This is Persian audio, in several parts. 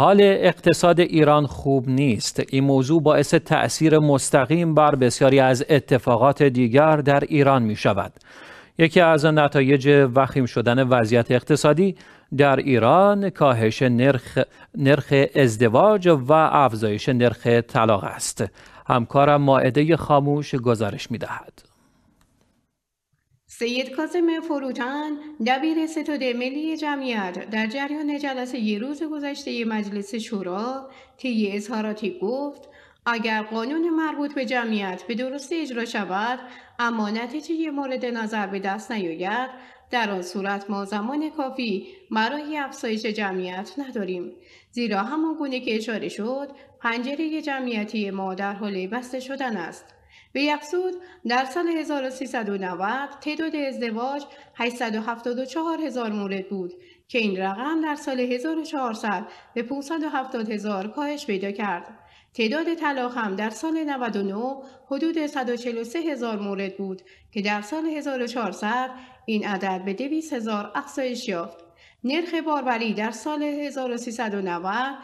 حال اقتصاد ایران خوب نیست. این موضوع باعث تأثیر مستقیم بر بسیاری از اتفاقات دیگر در ایران می شود. یکی از نتایج وخیم شدن وضعیت اقتصادی در ایران کاهش نرخ, نرخ ازدواج و افزایش نرخ طلاق است. همکارم ماعده خاموش گزارش می دهد. سید کاظم فروتن دبیر ستاد ملی جمعیت در جریان جلسه یه روز گذشته مجلس شورا طی اظهاراتی گفت اگر قانون مربوط به جمعیت به درستی اجرا شود اما نتیجه مورد نظر به دست نیاید در آن صورت ما زمان کافی برای افزایش جمعیت نداریم زیرا همان گونه که اشاره شد پنجره جمعیتی ما در حال بسته شدن است وی افزود در سال 1390 تعداد ازدواج 874 هزار مورد بود که این رقم در سال 1400 به 570 هزار کاهش پیدا کرد. تعداد طلاق هم در سال 99 حدود 143 هزار مورد بود که در سال 1400 این عدد به 200 هزار افزایش یافت. نرخ باروری در سال 1390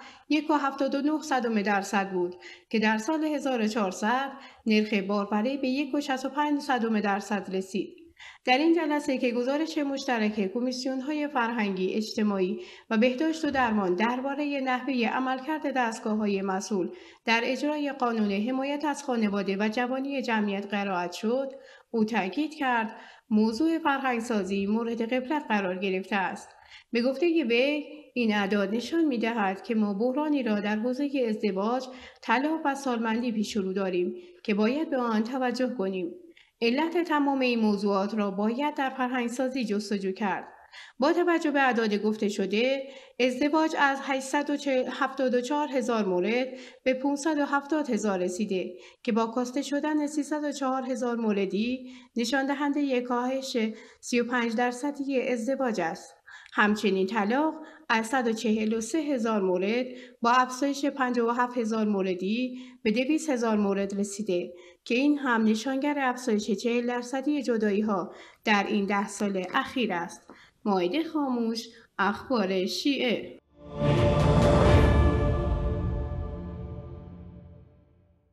1.79 درصد بود که در سال 1400 نرخ باروری به 1.65 درصد رسید. در این جلسه که گزارش مشترک کمیسیون های فرهنگی، اجتماعی و بهداشت و درمان درباره نحوه عملکرد دستگاه های مسئول در اجرای قانون حمایت از خانواده و جوانی جمعیت قرائت شد، او تاکید کرد موضوع فرهنگسازی مورد قبلت قرار گرفته است. به گفته وی این اعداد نشان می دهد که ما بحرانی را در حوزه ازدواج، طلاق و سالمندی پیش رو داریم که باید به آن توجه کنیم. علت تمام این موضوعات را باید در فرهنگسازی جستجو کرد با توجه به اعداد گفته شده ازدواج از 874 هزار مورد به 570 هزار رسیده که با کاسته شدن 304 هزار موردی نشان دهنده کاهش 35 درصدی ازدواج است همچنین طلاق از 143 هزار مورد با افزایش 57 هزار موردی به 200 هزار مورد رسیده که این هم نشانگر افزایش 40 درصدی جدایی ها در این ده سال اخیر است. مایده خاموش اخبار شیعه